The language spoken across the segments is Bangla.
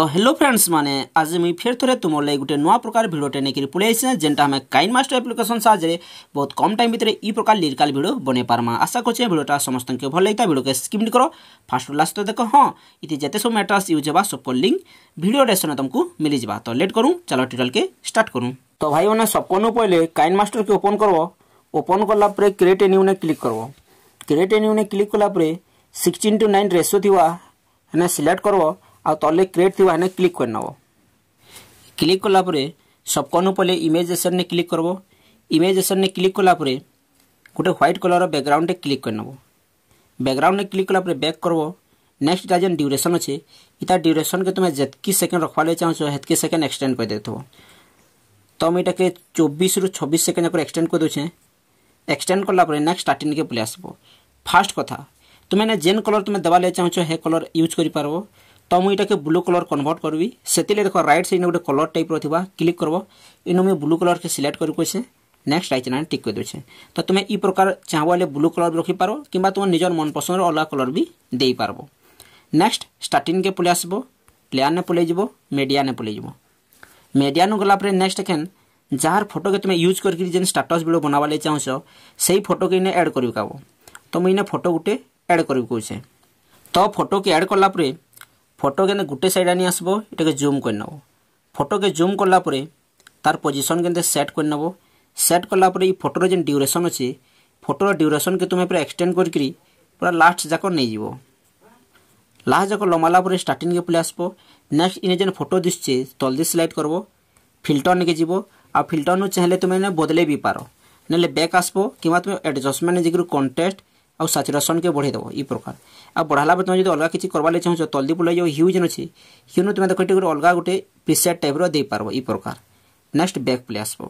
ତ ହ୍ୟାଲୋ ଫ୍ରେଣ୍ଡସ୍ ମାନେ ଆଜି ମୁଇଁ ଫେର୍ ଥରେ ତୁମର ଲାଗି ଗୋଟେ ନୂଆ ପ୍ରକାର ଭିଡ଼ିଓଟେ ନେଇକରି ପଳେଇ ଆସିଛେଁ ଯେନ୍ଟା ଆମେ କାଇନ୍ ମାଷ୍ଟର ଆପ୍ଲିକେସନ୍ ସାହାଯ୍ୟରେ ବହୁତ କମ୍ ଟାଇମ୍ ଭିତରେ ଇ ପ୍ରକାର ଲିରିକାଲ୍ ଭିଡ଼ିଓ ବନେଇ ପାର୍ମା ଆଶା କରୁଛେ ଭିଡ଼ିଓଟା ସମସ୍ତଙ୍କୁ ଭଲ ଲାଗିଥାଏ ଭିଡ଼ିଓକେ ସ୍କିମ୍ କର ଫାଷ୍ଟରୁ ଲାଷ୍ଟ ତ ଦେଖ ହଁ ଇତି ଯେତେ ସବୁ ମ୍ୟାଟର୍ସ ୟୁଜ୍ ହେବା ସବୁର ଲିଙ୍କ୍ ଭିଡ଼ିଓ ଡେସନ୍ ତୁମକୁ ମିଳିଯିବା ତ ଲେଟ୍ କରୁ ଚାଲ ଟ୍ୟୁଟୋରିଆଲ୍କେ ଷ୍ଟାର୍ଟ କରୁ ତ ଭାଇମାନେ ସବକନୁ ପहिले କାଇନ୍ ମାଷ୍ଟରକେ ଓପନ୍ କରବ ଓପନ୍ କଲା ପରେ କ୍ରିଏଟ୍ ନ୍ୟୁନେ କ୍ଲିକ୍ କରବ କ୍ରିଏଟ୍ ନ୍ୟୁନେ କ୍ଲିକ୍ କଲା ପରେ ସିକ୍ସଟିନ୍ ଟୁ ନାଇନ୍ ରେସିଓ ଥିବା ହେନେ ସିଲେକ୍ଟ କରବ ଆଉ ତଲେ କ୍ରିଏଟ୍ ଥିବା ହେନେ କ୍ଲିକ୍ କରିନେବ କ୍ଲିକ୍ କଲା ପରେ ସବକନ୍ ଉପରେ ଇମେଜେସନ୍ରେ କ୍ଲିକ୍ କରିବ ଇମେଜେସନ୍ରେ କ୍ଲିକ୍ କଲା ପରେ ଗୋଟେ ହ୍ୱାଇଟ୍ କଲର୍ର ବ୍ୟାକ୍ଗ୍ରାଉଣ୍ଡରେ କ୍ଲିକ୍ କରିନେବ ବ୍ୟାକ୍ଗ୍ରାଉଣ୍ଡରେ କ୍ଲିକ୍ କଲା ପରେ ବ୍ୟାକ୍ କରିବ ନେକ୍ସଟ ଇଟା ଯେନ୍ ଡ୍ୟୁରେସନ୍ ଅଛେ ଇଟା ଡ୍ୟୁରେସନ୍କେ ତୁମେ ଯେତ୍କି ସେକେଣ୍ଡ ରଖ୍ବାର୍ ଲାଗି ଚାହୁଁଛ ହେତ୍କି ସେକେଣ୍ଡ ଏକ୍ସଟେଣ୍ଡ କରିଦେଇଥିବ ତ ମୁଇଁ ଇଟାକେ ଚବିଶରୁ ଛବିଶ ସେକେଣ୍ଡ ଯାକ ଏକ୍ସଟେଣ୍ଡ କରିଦେଉଛେ ଏକ୍ସଟେଣ୍ଡ କଲା ପରେ ନେକ୍ସଟ ଷ୍ଟାର୍ଟିଂକେ ପଳେଇ ଆସିବ ଫାର୍ଷ୍ଟ କଥା ତୁମେ ଯେନ୍ କଲର୍ ତୁମେ ଦେବାର୍ ଲାଗି ଚାହୁଁଛ ହେ କଲର୍ ୟୁଜ୍ କରିପାରିବ ତ ମୁଁ ଏଇଟାକେ ବ୍ଲୁ କଲର୍ କନଭର୍ଟ କରିବି ସେଥିଲାଗି ଦେଖ ରାଇଟ୍ ସାଇଡ଼୍ ଗୋଟେ କଲର୍ ଟାଇପ୍ର ଥିବା କ୍ଲିକ୍ କରିବ ଇନୁ ମୁଇଁ ବ୍ଲୁ କଲର୍କେ ସିଲେକ୍ଟ କରି କହିଛେ ନେକ୍ସଟ ଆଇଚେନ୍ ଆମେ ଟିକ୍ କରିଦେଉଛେ ତ ତୁମେ ଇ ପ୍ରକାର ଚାହିଁବ ହେଲେ ବ୍ଲୁ କଲର୍ ରଖିପାର କିମ୍ବା ତୁମ ନିଜର ମନପସନ୍ଦର ଅଲଗା କଲର୍ ବି ଦେଇପାରବ ନେକ୍ସଟ ଷ୍ଟାର୍ଟିଂକେ ପଳେଇ ଆସିବ ପ୍ଲେୟାର୍ନେ ପଳେଇ ଯିବ ମିଡ଼ିଆନେ ପଳେଇ ଯିବ ମିଡ଼ିଆନୁ ଗଲାପରେ ନେକ୍ସଟ କେନ୍ ଯାହାର ଫଟୋକେ ତୁମେ ୟୁଜ୍ କରିକି ଯେନ୍ ଷ୍ଟାଟସ୍ ଭିଡ଼ିଓ ବନାବା ଲାଗି ଚାହୁଁଛ ସେଇ ଫଟୋକେ ଇନେ ଆଡ଼୍ କରିବ କାବ ତ ମୁଁ ଇନେ ଫଟୋ ଗୋଟେ ଆଡ଼୍ କରିବି କହୁଛେ ତ ଫଟୋକେ ଆଡ଼୍ କଲାପରେ ফটো কেন গোটে সাইড আনি আসব এটাকে জুম করে নেব ফটোকে জুম কলা পরে তার পজিশন কেমতে সেট করে নেব সেট কলা পরে এই ফটোর যে ডিউরেসন অছে ফটোর ডিউরেসনকে তুমি পুরা এক্সটেন্ড করি পুরা লাস্ট যাক নিয়ে যাব লাস্ট যাক লম্বালা পরে স্টার্টিংকে পলে আসব নেক্সট ইনে যেন ফটো দিচ্ছে তলদি সিলেক্ট করব ফিল্টর নিকে যাব আর ফিল্টর নু চাইলে তুমি বদলাই বি পার নেলে ব্যাক আসব কিংবা তুমি এডজস্টমেন্ট যাই কন্টেস্ট ଆଉ ସାଚୁରେସନ୍କେ ବଢ଼େଇ ଦେବ ଇ ପ୍ରକାର ଆଉ ବଢ଼ାଲା ପରେ ତୁମେ ଯଦି ଅଲଗା କିଛି କରବା ଲାଗି ଚାହୁଁଛ ତଲ୍ଦି ବୁଲେ ଯେଉଁ ହ୍ୟୁ ଯେନ୍ ଅଛି ହ୍ୟୁନୁ ତୁମେ ଦେଖି ଗୋଟେ ଅଲଗା ଗୋଟେ ପ୍ରିସେଟ୍ ଟାଇପ୍ର ଦେଇପାରବ ଇ ପ୍ରକାର ନେକ୍ସଟ ବ୍ୟାକ୍ ପଳେଇ ଆସିବ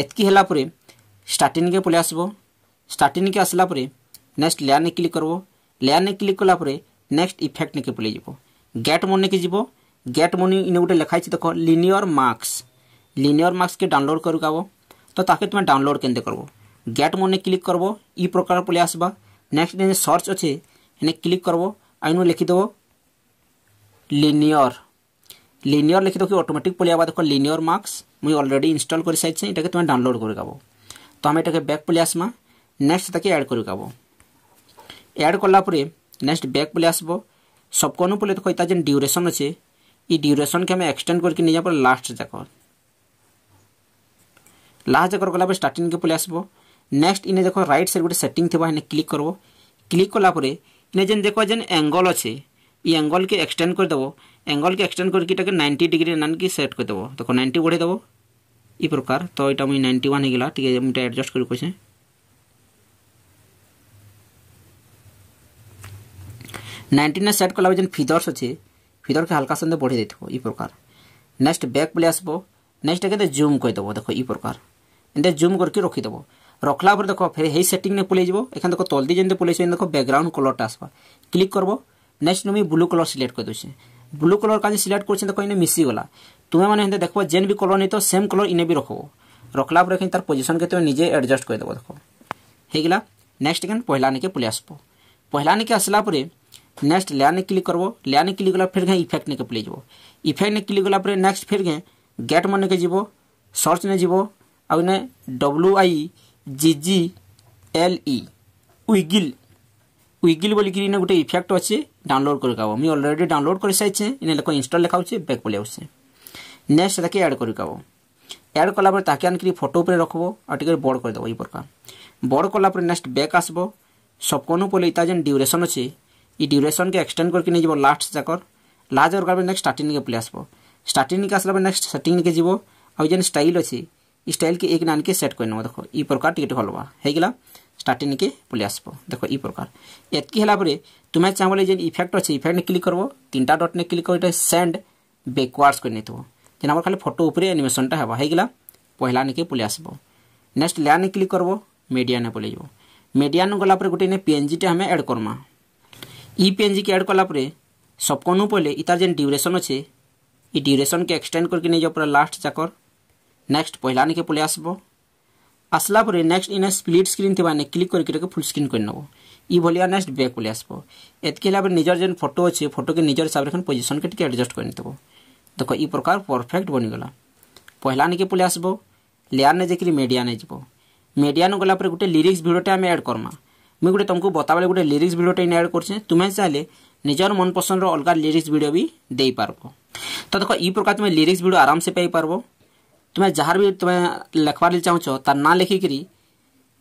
ଏତ୍କି ହେଲା ପରେ ଷ୍ଟାର୍ଟିଂକେ ପଳେଇ ଆସିବ ଷ୍ଟାର୍ଟିଂକେ ଆସିଲା ପରେ ନେକ୍ସଟ ଲେୟାର୍ନେ କ୍ଲିକ୍ କରିବ ଲେୟାର୍ନେ କ୍ଲିକ୍ କଲା ପରେ ନେକ୍ସଟ ଇଫେକ୍ଟ ନେଇକି ପଳେଇ ଯିବ ଗେଟ୍ ମନ୍ ନେଇକି ଯିବ ଗେଟ୍ ମନି ଇନେ ଗୋଟେ ଲେଖା ହେଇଛି ଦେଖ লিনিয়র মার্কস লিনিয়র মার্কসকে ডাউনলোড করব তো তাকে তুমি ডাউনলোড কেমতে করব গেট মনে ক্লিক করব ই প্রকার পলে আসবা নেক্সট এনে সর্চ অছে এনে ক্লিক করব আইনু লিখিদেব লিনিয়র লিনিয়র লিখি দেখি অটোমেটিক পলিয়া দেখো লিনিয়র মার্কস মুই অলরেডি ইনস্টল করে সাইছে এটাকে তুমি ডাউনলোড করে গাবো তো আমি এটাকে ব্যাক পলে আসমা নেক্সট তাকে অ্যাড করে গাবো অ্যাড কলা পরে নেক্সট ব্যাক পলে আসবো সবকনু পলে দেখো এটা যে ডিউরেসন আছে এই ডিউরেসনকে আমি এক্সটেন্ড করি নিয়ে যাবো লাস্ট যাক লাস্ট যাকর গলাপরে স্টার্টিংকে পলে আসবো নেক্সট ইনে দেখ রাইট সাইড গোটে সেটিং থাকবে এনে ক্লিক করব ক্লিক কলাপরে ইনে যেন দেখ যেন এঙ্গল আছে এই এঙ্গলকে এক্সটেন্ড করে দেব এঙ্গলকে এক্সটেন্ড করি এটাকে নাইনটি ডিগ্রি নাকি সেট করে দেব দেখ নাইনটি বড়াই দেব এই প্রকার তো এটা মুই নাইনটি ওয়ান হয়ে গেলা টিকি আমি এটা আডজস্ট করে কইছে নাইনটিনে সেট কলা যেন ফিদর্স আছে ফিদরকে হালকা সন্ধে বড়াই দিয়ে এই প্রকার নেক্সট ব্যাক বলে আসবো নেক্সট এখানে জুম করে দেবো দেখো এই প্রকার এটা জুম করকে রখিদেব ରଖିଲା ପରେ ଦେଖ ଫେର ହେଇ ସେଟିଂରେ ପଳେଇଯିବ ଏଖାନ ଦେଖ ତଲଦି ଯେମିତି ପଳେଇଯିବ ଏମିତି ଦେଖ ବ୍ୟାକଗ୍ରାଉଣ୍ଡ କଲର୍ଟା ଆସବା କ୍ଲିକ୍ କରବ ନେକ୍ସଟ ମୁଇଁ ବ୍ଲୁ କଲର୍ ସିଲେକ୍ଟ କରିଦେଉଛେ ବ୍ଲୁ କଲର୍ କାଜି ସିଲେକ୍ଟ କରୁଛେ ଦେଖ ଇନେ ମିଶିଗଲା ତୁମେ ମାନେ ଏମିତି ଦେଖବ ଯେନ୍ ବି କଲର୍ ନେଇ ତ ସେମ୍ କଲର୍ ଇନେ ବି ରଖବ ରଖିଲା ପରେ ଏଖାନ ତାର ପୋଜିସନ୍ କେ ତୁମେ ନିଜେ ଆଡ଼ଜଷ୍ଟ କରିଦେବ ଦେଖ ହେଇଗଲା ନେକ୍ସଟ ଏଖାନ ପହିଲା ନିକେ ପଳେଇ ଆସବ ପହିଲା ନିକେ ଆସିଲା ପରେ नेक्स्ट लेयर ने क्लिक करब लेयर ने क्लिक गला फिर घे इफेक्ट ने पलै जब इफेक्ट ने क्लिक गला नेक्स्ट फिर घे गेट मन के जीव सर्च ने जीव आउ ने डब्ल्यू आई জিজি ଏଲ୍ ଇ ୱିଗିଲ୍ ୱିଗିଲ୍ ବୋଲିକିରି ଇନେ ଗୋଟେ ଇଫେକ୍ଟ ଅଛେ ଡାଉନଲୋଡ୍ କରିକି ଆବ ମୁଇଁ ଅଲରେଡ଼ି ଡାଉନଲୋଡ୍ କରିସାରିଛେ ଇନେ ଲୋକ ଇନଷ୍ଟଲ୍ ଲେଖାଉଛେ ବ୍ୟାକ୍ ପଳେଇ ଆସୁଛେ ନେକ୍ସଟ ତାକେ ଆଡ଼୍ କରିକି ଆବ ଆଡ଼୍ କଲା ପରେ ତାକେ ଆଣିକିରି ଫଟୋ ଉପରେ ରଖବ ଆଉ ଟିକେ ବଡ଼ କରିଦେବ ଏଇ ପ୍ରକାର ବଡ଼ କଲା ପରେ ନେକ୍ସଟ ବ୍ୟାକ୍ ଆସିବ ସବକନୁ ପଲେ ଇତା ଯେନ୍ ଡ୍ୟୁରେସନ୍ ଅଛେ ଇ ଡ୍ୟୁରେସନ୍କେ ଏକ୍ସଟେଣ୍ଡ କରିକି ନେଇଯିବ ଲାଷ୍ଟ ଯାକର ଲାଷ୍ଟ ଯାକର ପରେ ନେକ୍ସଟ ଷ୍ଟାର୍ଟିଂକେ ପଳେଇ ଆସିବ ଷ୍ଟାର୍ଟିଂକେ ଆସିଲା ପରେ ନେକ୍ସଟ ସେଟିଂକେ ଯିବ ଆଉ ଯେନ୍ ଷ୍ଟାଇଲ୍ ଅଛି स्टाइल के एक नान के सेट करने देखो इ प्रकार टिके हलवा होगा स्टार्टिंग के पलि आसब देख इ प्रकार एतकी है तुम्हें चाहले जे इफेक्ट अच्छे इफेक्ट ने क्लिक करब तीन टा डट ने क्लिक कर सेंड बैकवर्ड्स कर नहीं तो। जेन आम खाली फोटो उपर एनिमेसन टा होगा पहला निके पलि आसब नेक्स्ट लेयर ने क्लिक करब मीडिया ने पुलिस जाओ मीडिया ने गलापर गोटे ने पीएनजी टे आम एड करमा इ पीएनजी के एड कलापर सबकनु पड़े इतार जेन ड्यूरेसन अच्छे इ ड्यूरेसन के एक्सटेंड करके नहीं जाओ पूरा लास्ट जाकर नेक्स्ट पहला निके पलि आसब आसला पर नेक्स्ट इन स्प्लीट स्क्रीन थी मैंने क्लिक करके फुल स्क्रीन कर भलिया ये नेक्स्ट बैक पलि आसब एतके निजर जेन फोटो अच्छे फोटो के निजर हिसाब से पोजिशन के एडजस्ट कर देख य प्रकार परफेक्ट बनीगला पहला निके पलि आसब लेयार ने जाकि मीडिया नहीं जीव मीडिया ने गोटे लिरिक्स भिडटे आम एड करमा मुझे गोटे तुमको बताबे गोटे लिरिक्स भिडटे इन एड करें तुम्हें चाहिए निजर मन पसंद अलग लिरिक्स भिड भी दे पार तो देख य प्रकार तुम लिरिक्स भिड आराम से पाई पार्ब तुम्हें जहाँ भी तुम्हें लिखबार ले चाहछ तार ना लिखिकी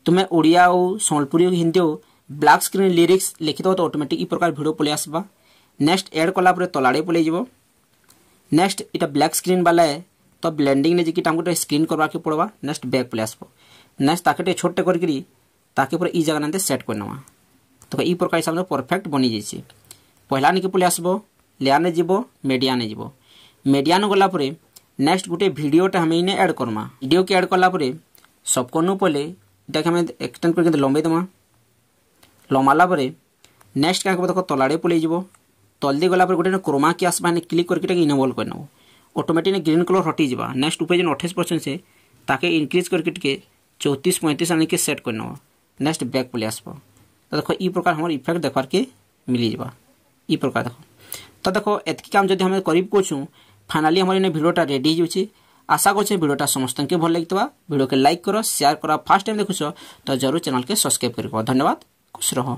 तुम्हें ओडिया और सम्बलपुरी हिंदी हो ब्लाक स्क्रीन लिरिक्स लिखिद तो अटोमेटिक तो तो तो ये प्रकार भिड पलि आसवा नेक्स्ट एड कला तलाड़े पलि नेक्स्ट इटा ब्लाक स्क्रीन बाला है तो ब्लेंडिंग ने जी गोटे स्क्रीन करवाक पड़वा नेक्स्ट बैक पलि आसब नेक्स्ट ताके छोटे करके ताके पूरा इ जगह ना सेट कर नवा तो इ प्रकार हिसाब से परफेक्ट बनी जाइए पहला निके पलि आसब लेयाने जीव मीडिया ने जीव मेडिया गलापुर ନେକ୍ସଟ ଗୋଟେ ଭିଡ଼ିଓଟା ଆମେ ଇନେ ଆଡ଼୍ କର୍ମା ଭିଡ଼ିଓକେ ଆଡ଼୍ କଲା ପରେ ସବକର୍ନୁ ପଲେ ଇଟାକେ ଆମେ ଏକ୍ସଟେଣ୍ଡ କରିକି କେମିତି ଲମ୍ବେଇ ଦେମା ଲମ୍ବାଲା ପରେ ନେକ୍ସଟ କାଁ କହିବ ତାକୁ ତଲାଡ଼େ ପଲେଇ ଯିବ ତଲଦି ଗଲା ପରେ ଗୋଟେ କ୍ରୋମା କି ଆସବା ହେନେ କ୍ଲିକ୍ କରିକି ଏଟାକେ ଇନଭଲ୍ଭ କରିନେବ ଅଟୋମେଟିକ୍ ଗ୍ରୀନ୍ କଲର୍ ହଟିଯିବା ନେକ୍ସଟ ଉପରେ ଯେନ୍ ଅଠେଇଶ ପରସେଣ୍ଟ ସେ ତାକେ ଇନକ୍ରିଜ୍ କରିକି ଟିକେ ଚଉତିରିଶ ପଇଁତିରିଶ ଆଣିକି ସେଟ୍ କରିନେବ ନେକ୍ସଟ ବ୍ୟାକ୍ ପଲେଇ ଆସିବ ତ ଦେଖ ଇ ପ୍ରକାର ଆମର ଇଫେକ୍ଟ ଦେଖବାର୍କେ ମିଲିଯିବା ଇ ପ୍ରକାର ଦେଖ ତ ଦେଖ ଏତିକି କାମ ଯଦି ଆମେ କରିବି କହୁଛୁ ফাইনালি আমার এনে ভিডিওটা রেডি হয়ে যাচ্ছে আশা করছে ভিডিওটা সমস্তকে ভাল লাগি ভিডিওকে লাইক কর সেয়ার কর ফার্স্ট টাইম দেখুছ তো জরুর চ্যানেলকে সবসক্রাইব কর ধন্যবাদ খুশ রহ